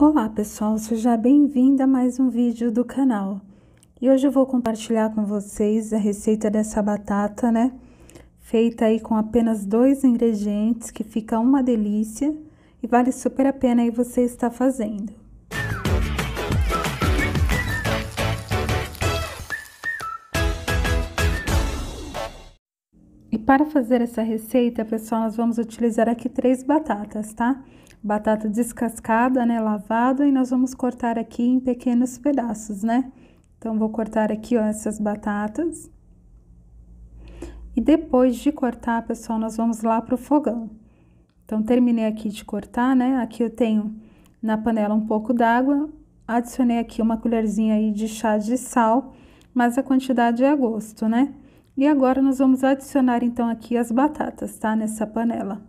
Olá pessoal, seja bem-vindo a mais um vídeo do canal. E hoje eu vou compartilhar com vocês a receita dessa batata, né? Feita aí com apenas dois ingredientes, que fica uma delícia e vale super a pena aí você estar fazendo. E para fazer essa receita, pessoal, nós vamos utilizar aqui três batatas, tá? Batata descascada, né, lavada, e nós vamos cortar aqui em pequenos pedaços, né? Então, vou cortar aqui, ó, essas batatas. E depois de cortar, pessoal, nós vamos lá pro fogão. Então, terminei aqui de cortar, né? Aqui eu tenho na panela um pouco d'água, adicionei aqui uma colherzinha aí de chá de sal, mas a quantidade é a gosto, né? E agora nós vamos adicionar então aqui as batatas, tá? Nessa panela.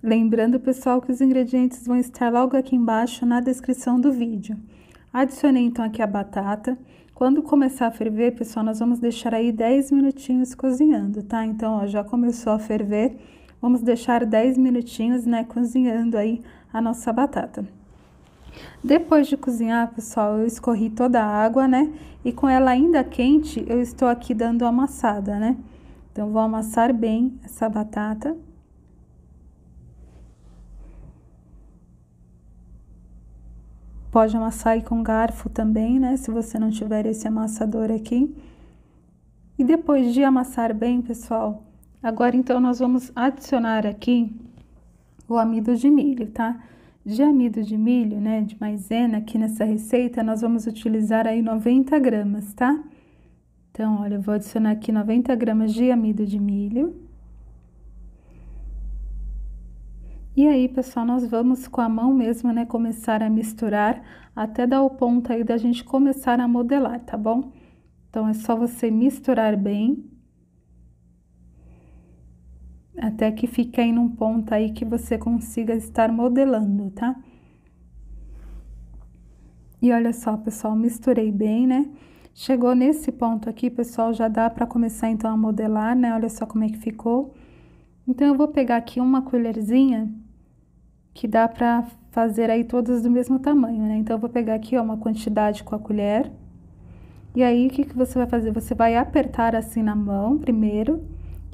Lembrando, pessoal, que os ingredientes vão estar logo aqui embaixo na descrição do vídeo. Adicionei então aqui a batata. Quando começar a ferver, pessoal, nós vamos deixar aí 10 minutinhos cozinhando, tá? Então, ó, já começou a ferver. Vamos deixar 10 minutinhos, né, cozinhando aí a nossa batata. Depois de cozinhar, pessoal, eu escorri toda a água, né? E com ela ainda quente, eu estou aqui dando amassada, né? Então, vou amassar bem essa batata. Pode amassar aí com garfo também, né? Se você não tiver esse amassador aqui. E depois de amassar bem, pessoal, agora então nós vamos adicionar aqui o amido de milho, tá? Tá? De amido de milho, né, de maisena, aqui nessa receita, nós vamos utilizar aí 90 gramas, tá? Então, olha, eu vou adicionar aqui 90 gramas de amido de milho. E aí, pessoal, nós vamos com a mão mesmo, né, começar a misturar até dar o ponto aí da gente começar a modelar, tá bom? Então, é só você misturar bem até que fique aí num ponto aí que você consiga estar modelando, tá? E olha só, pessoal, misturei bem, né? Chegou nesse ponto aqui, pessoal, já dá para começar então a modelar, né? Olha só como é que ficou. Então, eu vou pegar aqui uma colherzinha que dá para fazer aí todas do mesmo tamanho, né? Então, eu vou pegar aqui, ó, uma quantidade com a colher. E aí, o que, que você vai fazer? Você vai apertar assim na mão primeiro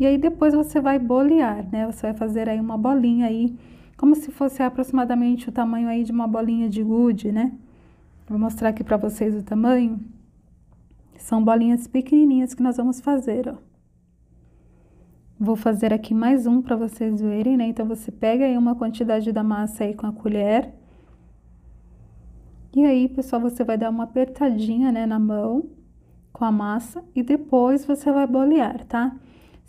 e aí depois você vai bolear, né? Você vai fazer aí uma bolinha aí, como se fosse aproximadamente o tamanho aí de uma bolinha de gude, né? Vou mostrar aqui para vocês o tamanho. São bolinhas pequenininhas que nós vamos fazer, ó. Vou fazer aqui mais um para vocês verem, né? Então, você pega aí uma quantidade da massa aí com a colher. E aí, pessoal, você vai dar uma apertadinha, né, na mão com a massa e depois você vai bolear, tá?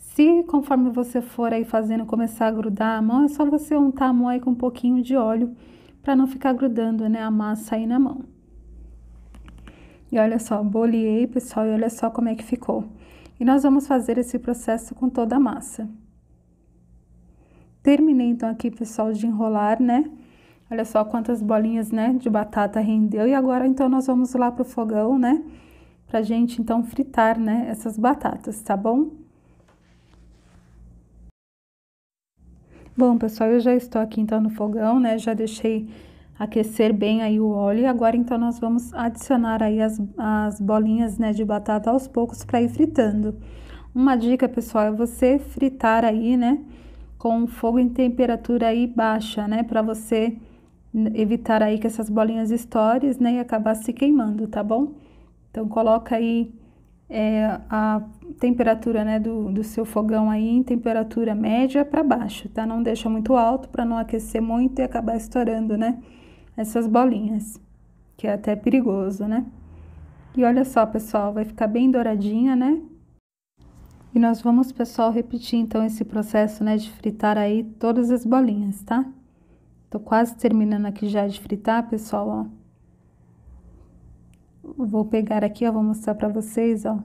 Se conforme você for aí fazendo começar a grudar a mão, é só você untar a mão aí com um pouquinho de óleo para não ficar grudando, né, a massa aí na mão. E olha só, boleei, pessoal, e olha só como é que ficou. E nós vamos fazer esse processo com toda a massa. Terminei então aqui, pessoal, de enrolar, né? Olha só quantas bolinhas, né, de batata rendeu. E agora, então, nós vamos lá pro fogão, né? Pra gente, então, fritar, né, essas batatas, tá bom? Bom, pessoal, eu já estou aqui então no fogão, né? Já deixei aquecer bem aí o óleo. agora então nós vamos adicionar aí as, as bolinhas, né, de batata aos poucos para ir fritando. Uma dica, pessoal, é você fritar aí, né, com fogo em temperatura aí baixa, né, para você evitar aí que essas bolinhas estoures, né, e acabar se queimando, tá bom? Então coloca aí é, a temperatura né, do, do seu fogão aí em temperatura média para baixo, tá? Não deixa muito alto para não aquecer muito e acabar estourando, né? Essas bolinhas, que é até perigoso, né? E olha só, pessoal, vai ficar bem douradinha, né? E nós vamos, pessoal, repetir então esse processo, né, de fritar aí todas as bolinhas, tá? Tô quase terminando aqui já de fritar, pessoal, ó. Vou pegar aqui, ó, vou mostrar pra vocês, ó.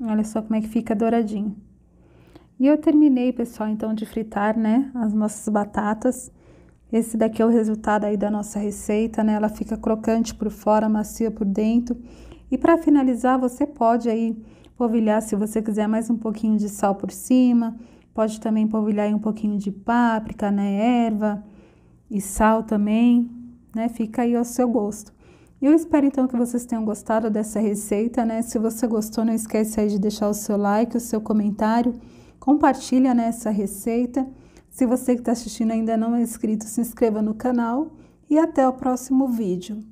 Olha só como é que fica douradinho. E eu terminei, pessoal, então, de fritar, né, as nossas batatas. Esse daqui é o resultado aí da nossa receita, né? Ela fica crocante por fora, macia por dentro. E para finalizar, você pode aí polvilhar, se você quiser, mais um pouquinho de sal por cima. Pode também polvilhar aí um pouquinho de páprica, né, erva e sal também, né? Fica aí ao seu gosto eu espero então que vocês tenham gostado dessa receita, né? Se você gostou, não esquece aí de deixar o seu like, o seu comentário, compartilha né, essa receita. Se você que está assistindo ainda não é inscrito, se inscreva no canal e até o próximo vídeo.